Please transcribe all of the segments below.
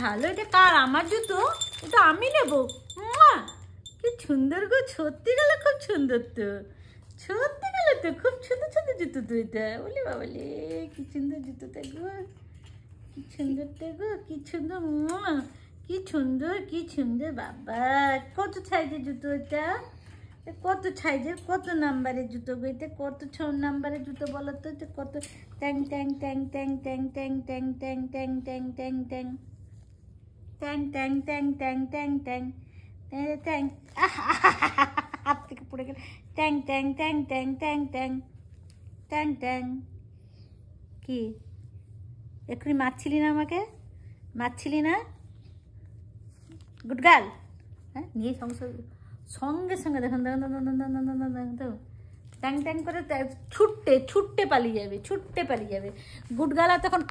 ভালো এটা কার আমার জুতো এটা আমি নেব কি সুন্দর গো সত্যি গেলে খুব সুন্দর তো সত্যি গেলে তো খুব সুন্দর সুন্দর জুতো তো এটা বলি বলি কি সুন্দর জুতোটা গো কি সুন্দর গো কি সুন্দর কি সুন্দর কি সুন্দর বাবা কত সাইজের জুতো এটা কত সাইজের কত নাম্বারের জুতো গো এটা কত ছ নাম্বারের জুতো বলো তো কত ট্যাং ট্যাং ট্যাং ট্যাং ট্যাং ট্যাং ট্যাং ট্যাং ট্যাং ট্যাং ট্যাং ট্যাং ট্যাং ট্যাং ট্যাং ট্যাং ট্যাং ট্যাং ট্যাং হাত থেকে পড়ে গেল ট্যাং ট্যাং ট্যাং ট্যাং ট্যাং ট্যাং ট্যাং ট্যাং কি এক্ষুনি মারছিলি না আমাকে মারছিলি না গুড গার্ল হ্যাঁ নিয়ে সংসার সঙ্গে সঙ্গে দেখুন দেখুন দেখুন ট্যাং ট্যাং করে ছুটতে ছুটতে পালিয়ে যাবে ছুটতে পালিয়ে যাবে গুড গাল আর তখন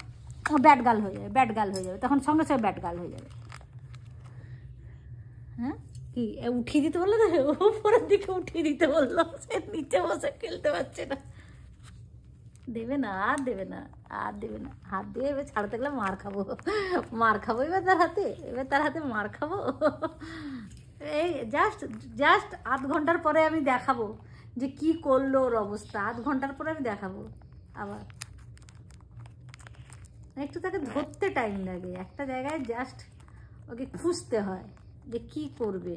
ব্যাট গাল হয়ে যাবে ব্যাট গাল হয়ে যাবে তখন সঙ্গে সঙ্গে ব্যাট গাল হয়ে যাবে হ্যাঁ কি উঠিয়ে দিতে বললো তো উপরের দিকে উঠিয়ে দিতে বললো সে নিচে বসে খেলতে পারছে না দেবে না আর দেবে না আর দেবে না হাত দিয়ে এবার ছাড়া গেলে মার খাবো মার খাবো এবার তার হাতে এবার তার হাতে মার খাবো এই জাস্ট জাস্ট আধ ঘন্টার পরে আমি দেখাবো যে কি করলো ওর অবস্থা আধ ঘন্টার পরে আমি দেখাবো আবার একটু তাকে ধরতে টাইম লাগে একটা জায়গায় জাস্ট ওকে খুঁজতে হয় যে কী করবে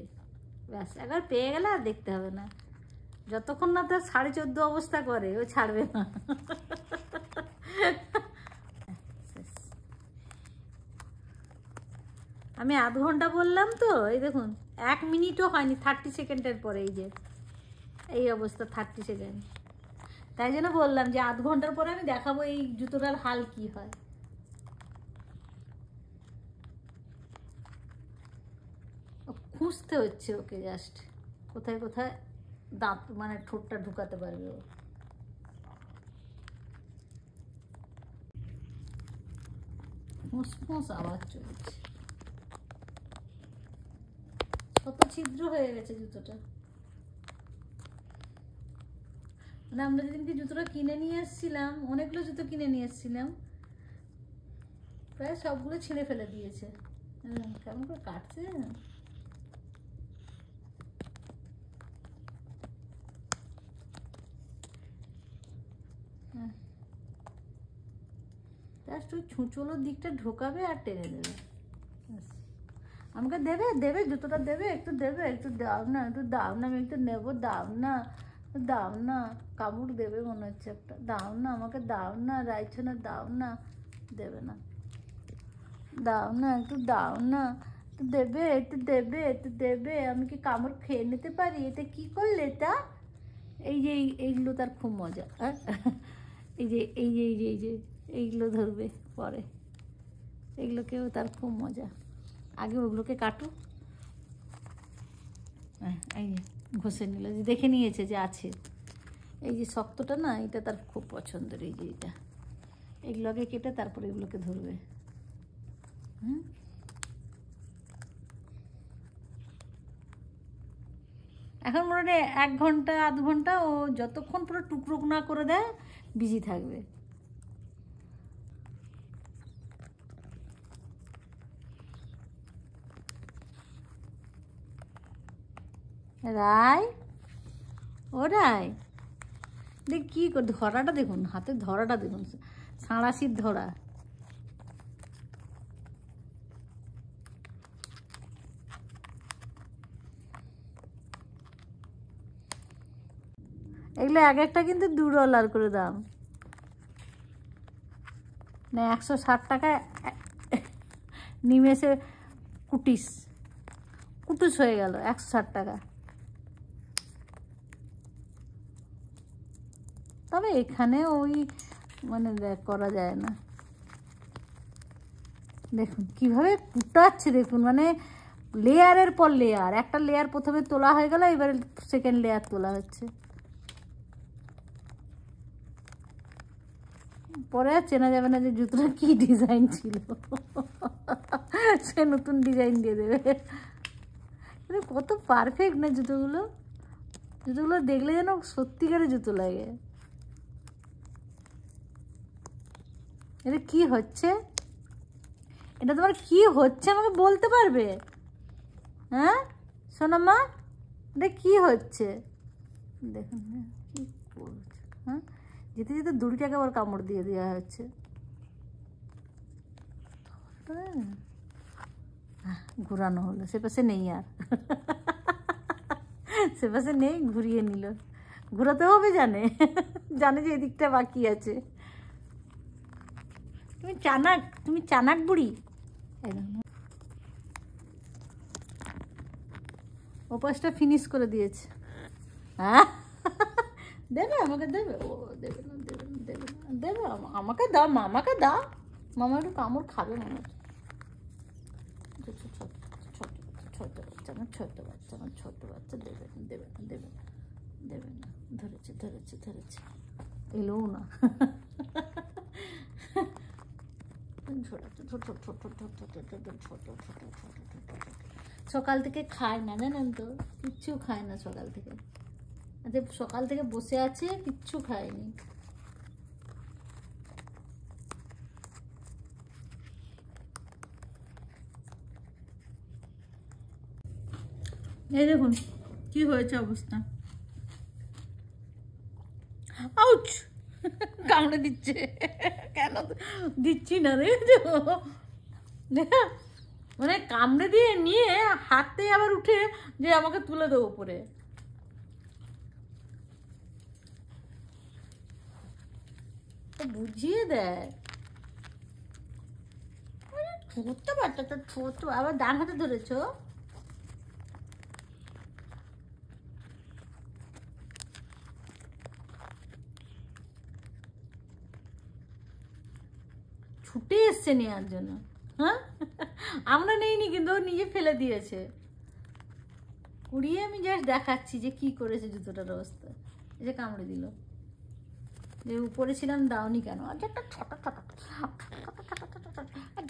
ব্যাস একবার পেয়ে গেলে আর দেখতে হবে না যতক্ষণ না তার সাড়ে চোদ্দো অবস্থা করে ও ছাড়বে না আমি আধ ঘন্টা বললাম তো এই দেখুন এক মিনিটও হয়নি থার্টি সেকেন্ডের পরে এই যে এই অবস্থা থার্টি সেকেন্ড তাই জন্য বললাম যে আধ ঘন্টার পরে আমি দেখাবো এই জুতোটার হাল কি হয় খুঁজতে হচ্ছে ওকে জাস্ট কোথায় কোথায় দাঁত মানে ঠোঁটটা ঢুকাতে পারবে ও ফুঁস আওয়াজ চলছে কত ছিদ্র হয়ে গেছে জুতোটা মানে আমরা যেদিনকে জুতোটা কিনে নিয়ে এসেছিলাম অনেকগুলো জুতো কিনে নিয়ে এসেছিলাম প্রায় সবগুলো ছিঁড়ে ফেলে দিয়েছে কেমন করে কাটছে জাস্ট ওই ছুঁচোলোর দিকটা ঢোকাবে আর টেনে দেবে আমাকে দেবে দেবে জুতোটা দেবে একটু দেবে একটু দাও না একটু দাও না আমি একটু নেবো দাও না দাও না কামড় দেবে মনে হচ্ছে একটা দাও না আমাকে দাও না রাইছো না দাও না দেবে না দাও না একটু দাও না তো দেবে একটু দেবে একটু দেবে আমি কি কামড় খেয়ে নিতে পারি এটা কি করলে এটা এই যে এইগুলো তার খুব মজা এই যে এই যে এই যে এই যে এইগুলো ধরবে পরে এগুলোকেও তার খুব মজা আগে ওগুলোকে কাটো এই যে ঘষে নিল যে দেখে নিয়েছে যে আছে এই যে শক্তটা না এটা তার খুব পছন্দের এই যে এটা এগুলো আগে কেটে তারপরে এগুলোকে ধরবে হুম এখন মনে হয় এক ঘন্টা আধ ঘন্টা ও যতক্ষণ পুরো টুকরো না করে দেয় বিজি থাকবে রায় ও রায় দেখ কী ধরাটা দেখুন হাতে ধরাটা দেখুন সাঁড়াশির ধরা এগুলো এক একটা কিন্তু দু ডলার করে দাম না একশো ষাট টাকা নিমেষে কুটিস কুটুস হয়ে গেল একশো ষাট টাকা তবে এখানে ওই মানে করা যায় না দেখুন কিভাবে কুটাচ্ছে দেখুন মানে লেয়ারের পর লেয়ার একটা লেয়ার প্রথমে তোলা হয়ে গেল এবারে সেকেন্ড লেয়ার তোলা হচ্ছে পরে আর চেনা যাবে না যে জুতোটা কি ডিজাইন ছিল সে নতুন ডিজাইন দিয়ে দেবে মানে কত পারফেক্ট না জুতোগুলো জুতোগুলো দেখলে যেন সত্যিকারের জুতো লাগে এটা কি হচ্ছে এটা তোমার কি হচ্ছে আমাকে বলতে পারবে হ্যাঁ সোনামা এটা কি হচ্ছে দেখুন হ্যাঁ, কি বলছে হ্যাঁ যেতে যেতে দুড়িটাকে আবার কামড় দিয়ে দেওয়া হচ্ছে ঘুরানো হলো সে পাশে নেই আর সে পাশে নেই ঘুরিয়ে নিল ঘুরাতে হবে জানে জানে যে এদিকটা বাকি আছে তুমি চানাক তুমি চানাক বুড়ি ও পাশটা ফিনিশ করে দিয়েছে হ্যাঁ দেবে আমাকে দেবে ও দেবে না দেবে না দেবে না দেবে আমাকে দাও মামাকে দাও মামা একটু কামড় খাবে মনে হচ্ছে ছোট বাচ্চা আমার ছোট বাচ্চা আমার ছোট বাচ্চা দেবে না দেবে না দেবে না দেবে না ধরেছে ধরেছে ধরেছে এলোও না সকাল থেকে খায় না জানেন তো কিচ্ছু খায় না সকাল থেকে যে আচ্ছা, সকাল থেকে বসে আছে কিচ্ছু খায়নি এই দেখুন কি হয়েছে অবস্থা আউচ কামড়ে দিচ্ছে কেন দিচ্ছি না রে মানে কামড়ে দিয়ে নিয়ে হাতে আবার উঠে যে আমাকে তুলে দেবো পরে বুঝিয়ে দেয় ছোট্ট বাচ্চা তো ছোট আবার ডান হাতে ধরেছ ছুটে এসছে নেওয়ার জন্য হ্যাঁ আমরা নেইনি কিন্তু ও নিজে ফেলে দিয়েছে কুড়িয়ে আমি জাস্ট দেখাচ্ছি যে কি করেছে জুতোটার অবস্থা এই যে কামড়ে দিল যে উপরে ছিলাম দাওনি কেন আর একটা ছটা ছটা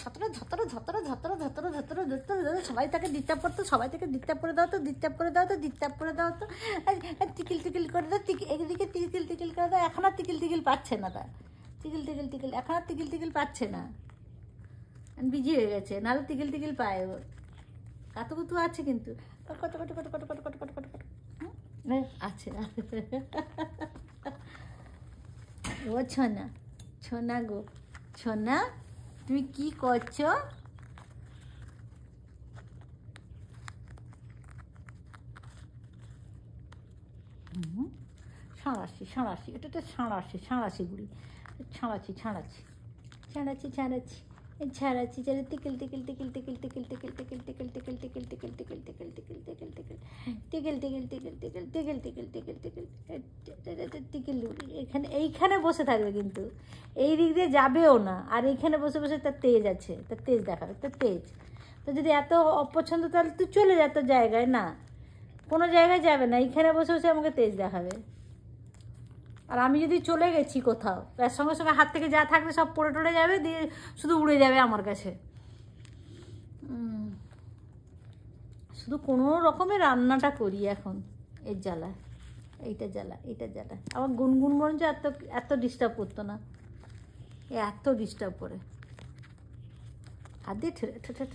ধতরে ধতরে ধতরে ধতরে ধতরে ধতরে ধতরে ধরে সবাই তাকে ডিস্টার্ব করতো সবাই তাকে ডিস্টার্ব পরে দাও তো ডিস্টার্ব করে দাও তো ডিস্টার্ব করে দাও তো টিকিল টিকিল করে দাও টিকি একদিকে টিকিল টিকিল করে দাও এখন আর টিকিল টিকিল পাচ্ছে না তার টিকিল টিকিল টিকিল এখন আর টিকিল টিকিল পাচ্ছে না বিজি হয়ে গেছে নাহলে টিকিল টিকিল পায় ওর কাতুকুতু আছে কিন্তু কত কত কত কত কত কত কত কত কত আছে ও ছোনা ছোনা গো ছোনা তুমি কি করছো সাঁড়াশি সাঁড়াশি এটা তো সাঁড়াশি সাঁড়াশি গুড়ি ছাড়াছি ছাড়াছি ছাড়াছি ছাড়াছি ছাড়াচ্ছি ছাড়া টিকিল টিকিল টিকিল টিকিল টিকিল টিকেলতে গেলতে গেলতে গেলতে গেলতে গেলতে গেলতে গেলতে টিকেল এখানে এইখানে বসে থাকবে কিন্তু এই দিক দিয়ে যাবেও না আর এইখানে বসে বসে তার তেজ আছে তার তেজ দেখাবে তার তেজ তো যদি এত অপছন্দ তাহলে তুই চলে যা তোর জায়গায় না কোনো জায়গায় যাবে না এইখানে বসে বসে আমাকে তেজ দেখাবে আর আমি যদি চলে গেছি কোথাও তার সঙ্গে সঙ্গে হাত থেকে যা থাকবে সব পড়ে টড়ে যাবে দিয়ে শুধু উড়ে যাবে আমার কাছে হুম শুধু কোনো রকমের রান্নাটা করি এখন এর জ্বালা এইটা জ্বালা এইটা জ্বালা আবার গুনগুন বরঞ্চ এত এত ডিস্টার্ব করতো না এ এত ডিস্টার্ব করে আর দিয়ে ধতর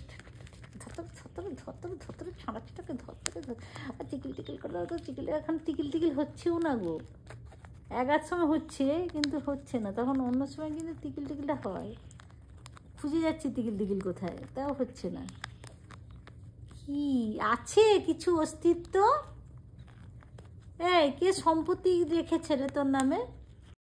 ধতর ধতর ধতর ছাঁড়াছাটাকে ধরতে আর টিকিল টিকিল করে তো টিকিল এখন টিকিল টিকিল হচ্ছেও না গো একার সময় হচ্ছে কিন্তু হচ্ছে না তখন অন্য সময় কিন্তু টিকিল টিকিলটা হয় খুঁজে যাচ্ছি তিকিল তিকিল কোথায় তাও হচ্ছে না কি আছে কিছু অস্তিত্ব এই কে সম্পত্তি রেখেছে রে তোর নামে